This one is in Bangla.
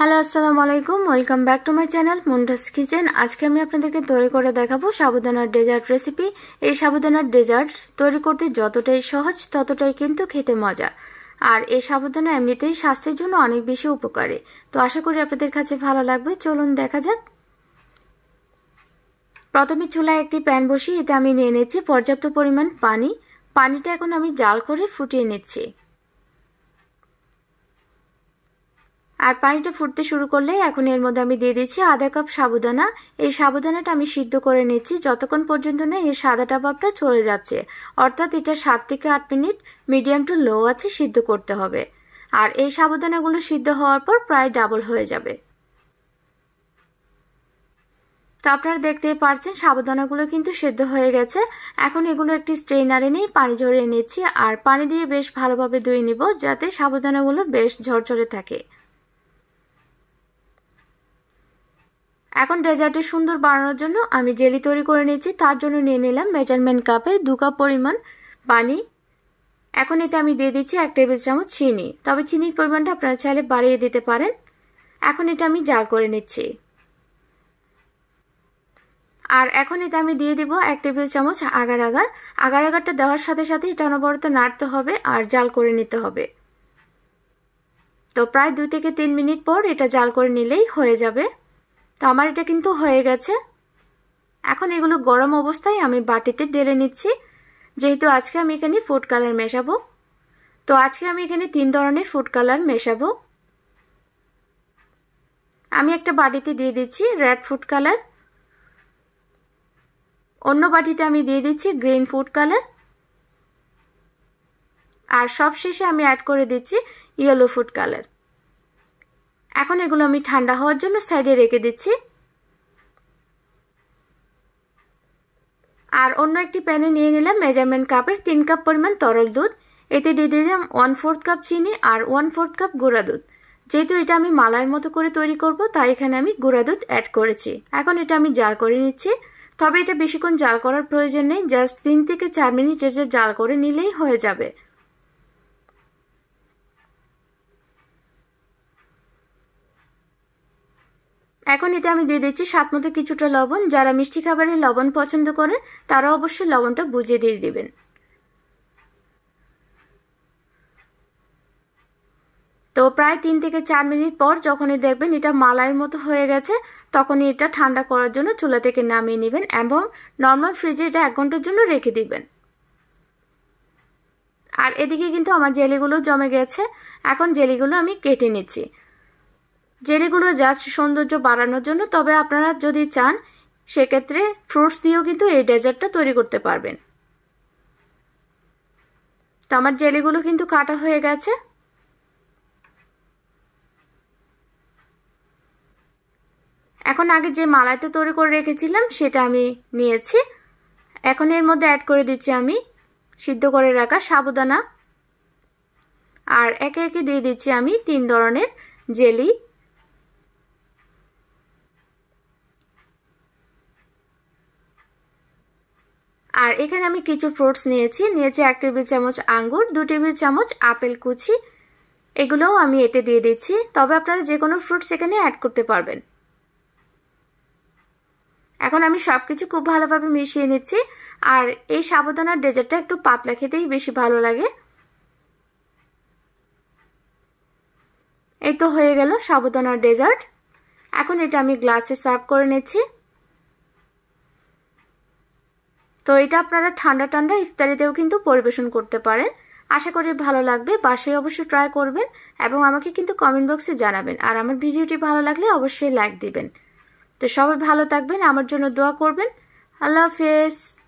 হ্যালো আসসালামু আলাইকুম welcome back to my channel মুন্ডাস কিচেন আজকে আমি আপনাদেরকে তৈরি করে দেখাবো সাবুদানার ডেজার্ট রেসিপি এই সাবুদানার ডেজার্ট তৈরি করতে যতটাই সহজ ততটাই কিন্তু খেতে মজা আর এই সাবুদানা এমনিতেই স্বাস্থ্যের জন্য অনেক বেশি উপকারী তো আশা করি আপনাদের কাছে ভালো লাগবে চলুন দেখা যাক প্রথমে চুলায় একটি প্যান বসিয়ে এতে আমি নিয়ে নিচ্ছি পর্যাপ্ত পরিমাণ পানি পানিটা এখন আমি জাল করে ফুটিয়ে নিচ্ছি আর পানিটা ফুটতে শুরু করলে এখন এর মধ্যে আমি দিয়ে দিচ্ছি আধা কাপ সাবুদানা এই সাবুদানাটা আমি সিদ্ধ করে নিচ্ছি যতক্ষণ পর্যন্ত না এর সাদাটা ভাবটা চলে যাচ্ছে অর্থাৎ এটা সাত থেকে আট মিনিট মিডিয়াম টু লো আছে সিদ্ধ করতে হবে আর এই সাবুদানাগুলো সিদ্ধ হওয়ার পর প্রায় ডাবল হয়ে যাবে তো আপনারা দেখতেই পারছেন সাবধানাগুলো কিন্তু সেদ্ধ হয়ে গেছে এখন এগুলো একটি স্ট্রেনারে নিয়ে পানি ঝরিয়ে নিচ্ছি আর পানি দিয়ে বেশ ভালোভাবে ধুয়ে নিব যাতে সাবধানাগুলো বেশ ঝরঝরে থাকে এখন ডেজার্টে সুন্দর বানানোর জন্য আমি জেলি তৈরি করে নিয়েছি তার জন্য নিয়ে নিলাম মেজারমেন্ট কাপের দু কাপ পরিমাণ পানি এখন এতে আমি দিয়ে দিচ্ছি এক টেবিল চামচ চিনি তবে চিনির পরিমাণটা আপনারা চাইলে বাড়িয়ে দিতে পারেন এখন এটা আমি জাল করে নিচ্ছি আর এখন এতে আমি দিয়ে দিব এক টেবিল চামচ আগার আগার আগার আগারটা দেওয়ার সাথে সাথে এটা অনবরত নাড়তে হবে আর জাল করে নিতে হবে তো প্রায় দুই থেকে তিন মিনিট পর এটা জাল করে নিলেই হয়ে যাবে তো আমার এটা কিন্তু হয়ে গেছে এখন এগুলো গরম অবস্থায় আমি বাটিতে ডেলে নিচ্ছি যেহেতু আজকে আমি এখানে ফুড কালার মেশাবো তো আজকে আমি এখানে তিন ধরনের ফুড কালার মেশাবো আমি একটা বাটিতে দিয়ে দিচ্ছি রেড ফুড কালার অন্য বাটিতে আমি দিয়ে দিচ্ছি গ্রিন ফুড কালার আর সব শেষে আমি অ্যাড করে দিচ্ছি ইয়েলো ফুড কালার এখন এগুলো আমি ঠান্ডা হওয়ার জন্য সাইডে রেখে দিচ্ছি আর অন্য একটি প্যানে নিয়ে নিলাম মেজারমেন্ট কাপের তিন কাপ পরিমাণ তরল দুধ এতে দিয়ে দিলাম ওয়ান ফোর্থ কাপ চিনি আর ওয়ান ফোর্থ কাপ গুঁড়া দুধ যেহেতু এটা আমি মালার মতো করে তৈরি করব তাই এখানে আমি গুঁড়া দুধ অ্যাড করেছি এখন এটা আমি জাল করে নিচ্ছি তবে এটা বেশিক্ষণ জাল করার প্রয়োজন নেই জাস্ট তিন থেকে চার মিনিট এটা জাল করে নিলেই হয়ে যাবে এখন এতে আমি দিয়ে দিচ্ছি স্বাদ মতো কিছুটা লবণ যারা মিষ্টি খাবারে লবণ পছন্দ করেন তারা অবশ্যই লবণটা বুঝে দিয়ে দেবেন তো প্রায় তিন থেকে চার মিনিট পর যখনই দেখবেন এটা মালাইয়ের মতো হয়ে গেছে তখনই এটা ঠান্ডা করার জন্য চুলা থেকে নামিয়ে নেবেন এবং নর্মাল ফ্রিজে এটা এক ঘন্টার জন্য রেখে দিবেন আর এদিকে কিন্তু আমার জেলিগুলো জমে গেছে এখন জেলিগুলো আমি কেটে নিচ্ছি জেলিগুলো জাস্ট সৌন্দর্য বাড়ানোর জন্য তবে আপনারা যদি চান সেক্ষেত্রে ফ্রুটস দিয়েও কিন্তু এই ডেজার্টটা তৈরি করতে পারবেন তো আমার জেলিগুলো কিন্তু কাটা হয়ে গেছে এখন আগে যে মালাইটা তৈরি করে রেখেছিলাম সেটা আমি নিয়েছি এখন এর মধ্যে অ্যাড করে দিচ্ছি আমি সিদ্ধ করে রাখা সাবুদানা আর একে একে দিয়ে দিচ্ছি আমি তিন ধরনের জেলি আর এখানে আমি কিছু ফ্রুটস নিয়েছি নিয়েছি এক টেবিল চামচ আঙ্গুর দু টেবিল চামচ আপেল কুচি এগুলোও আমি এতে দিয়ে দিচ্ছি তবে আপনারা যে কোনো ফ্রুটস এখানে অ্যাড করতে পারবেন এখন আমি সব কিছু খুব ভালোভাবে মিশিয়ে নিচ্ছি আর এই সাবধানার ডেজার্টটা একটু পাতলা খেতেই বেশি ভালো লাগে এই তো হয়ে গেল সাবধানার ডেজার্ট এখন এটা আমি গ্লাসে সার্ভ করে নিচ্ছি তো এটা আপনারা ঠান্ডা ঠান্ডা ইফতারিতেও কিন্তু পরিবেশন করতে পারেন আশা করি ভালো লাগবে বাসায় অবশ্যই ট্রাই করবেন এবং আমাকে কিন্তু কমেন্ট বক্সে জানাবেন আর আমার ভিডিওটি ভালো লাগলে অবশ্যই লাইক দিবেন তো সবাই ভালো থাকবেন আমার জন্য দোয়া করবেন আল্লাহ হাফেজ